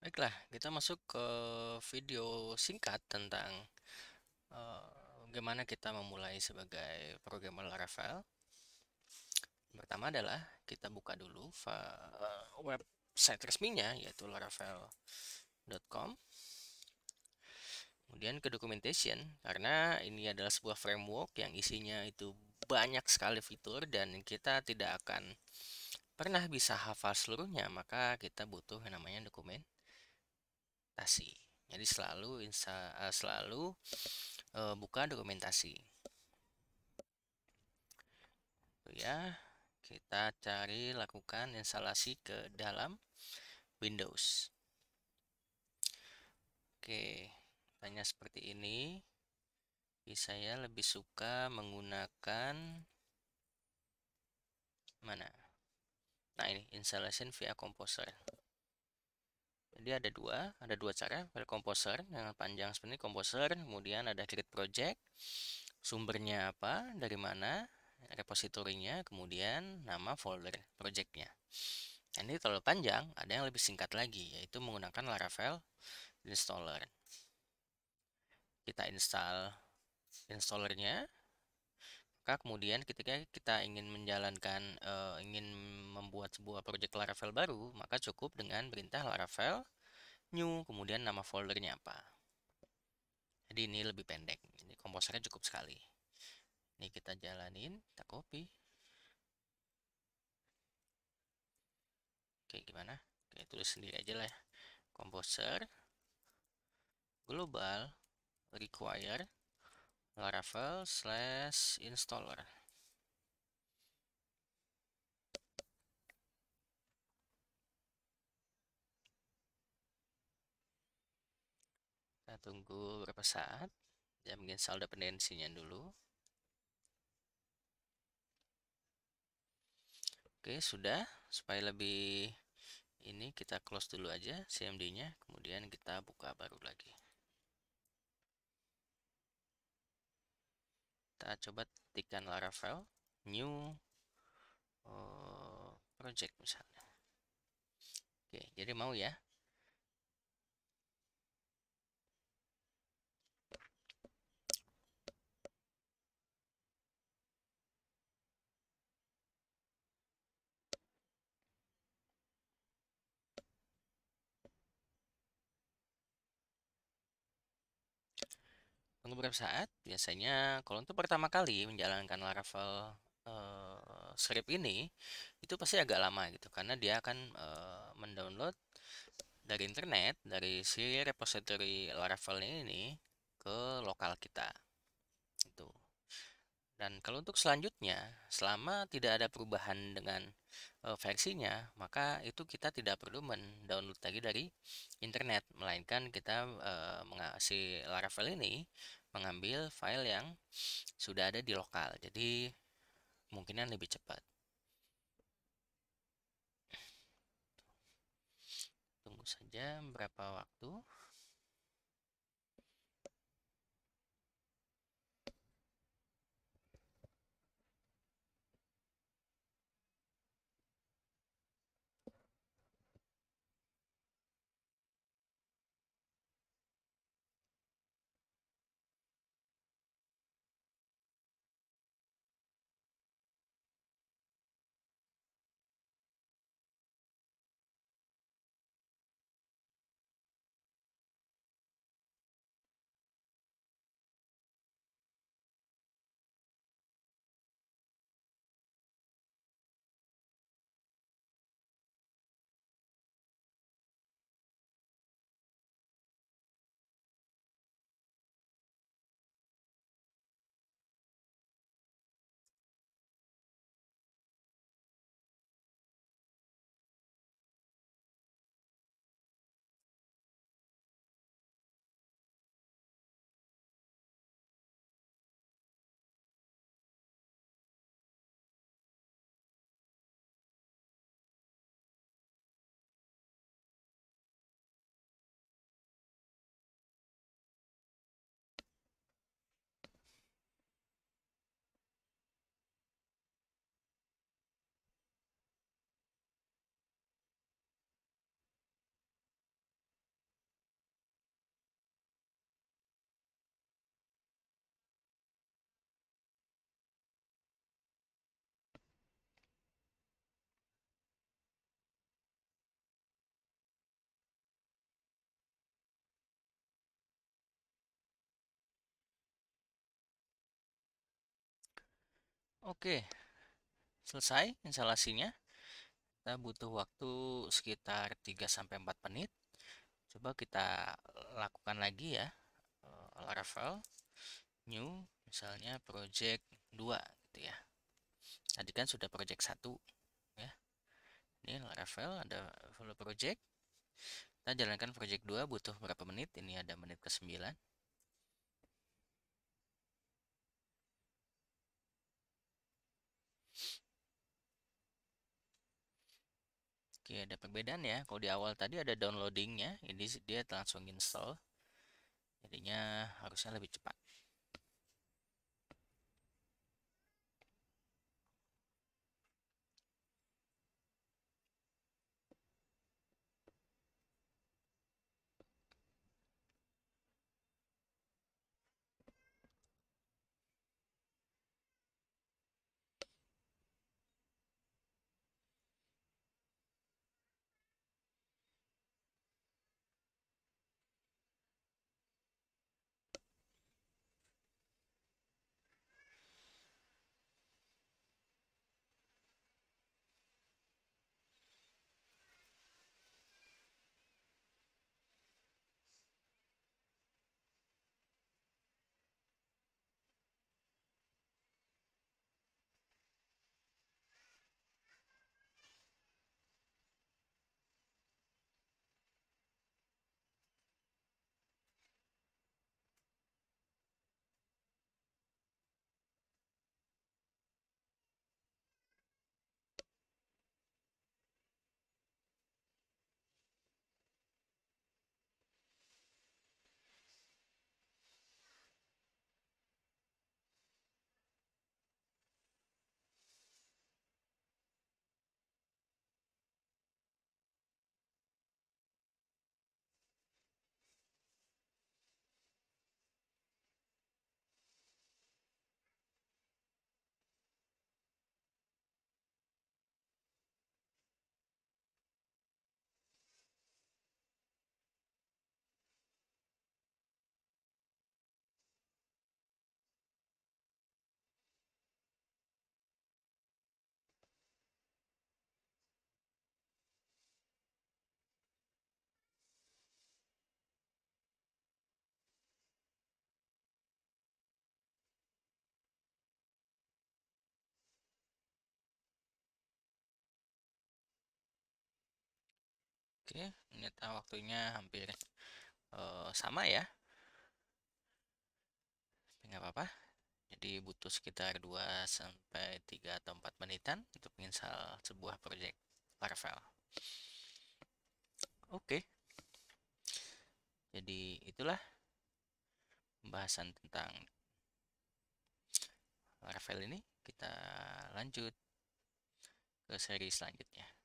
Baiklah, kita masuk ke video singkat tentang uh, bagaimana kita memulai sebagai programmer Laravel. Pertama adalah kita buka dulu eh, web website resminya yaitu laravel.com. Kemudian ke documentation karena ini adalah sebuah framework yang isinya itu banyak sekali fitur dan kita tidak akan pernah bisa hafal seluruhnya, maka kita butuh yang namanya dokumen dokumentasi. Jadi selalu insta, eh, selalu uh, buka dokumentasi. Tuh ya, kita cari lakukan instalasi ke dalam Windows. Oke, tanya seperti ini. Tapi saya lebih suka menggunakan mana? Nah ini installation via composer. Jadi ada dua, ada dua cara, file composer dengan panjang seperti composer, kemudian ada create project, sumbernya apa, dari mana, repositorinya, kemudian nama folder projectnya. Nah, ini terlalu panjang, ada yang lebih singkat lagi, yaitu menggunakan Laravel installer. Kita install installernya, maka kemudian ketika kita ingin menjalankan uh, ingin membuat sebuah project Laravel baru maka cukup dengan perintah Laravel new kemudian nama foldernya apa jadi ini lebih pendek ini komposernya cukup sekali ini kita jalanin kita copy oke gimana oke tulis sendiri aja lah ya. composer global require laravel slash installer kita tunggu beberapa saat ya mungkin saldo dependensinya dulu Oke, sudah. Supaya lebih ini kita close dulu aja CMD-nya, kemudian kita buka baru lagi. kita coba ketikkan laravel new uh, project misalnya oke jadi mau ya tunggu beberapa saat, biasanya kalau untuk pertama kali menjalankan Laravel uh, script ini, itu pasti agak lama gitu, karena dia akan uh, mendownload dari internet, dari si repository Laravel ini ke lokal kita. Itu. Dan kalau untuk selanjutnya, selama tidak ada perubahan dengan uh, versinya, maka itu kita tidak perlu mendownload lagi dari internet, melainkan kita uh, mengasih Laravel ini mengambil file yang sudah ada di lokal. Jadi kemungkinan lebih cepat. Tunggu saja berapa waktu. Oke, selesai instalasinya. Kita butuh waktu sekitar 3-4 menit. Coba kita lakukan lagi ya. Eh, Laravel, new, misalnya project 2 gitu ya. Tadi kan sudah project 1 ya. Ini Laravel ada follow project. Kita jalankan project 2 butuh berapa menit? Ini ada menit ke-9. Oke, ada perbedaan ya. Kalau di awal tadi ada downloadingnya, ini dia langsung install. Jadinya harusnya lebih cepat. Oke, menit ah, waktunya hampir uh, sama ya. Tapi nggak apa-apa. Jadi butuh sekitar 2 sampai 3 atau 4 menitan untuk menginstal sebuah project Laravel. Oke. Jadi itulah pembahasan tentang Laravel ini. Kita lanjut ke seri selanjutnya.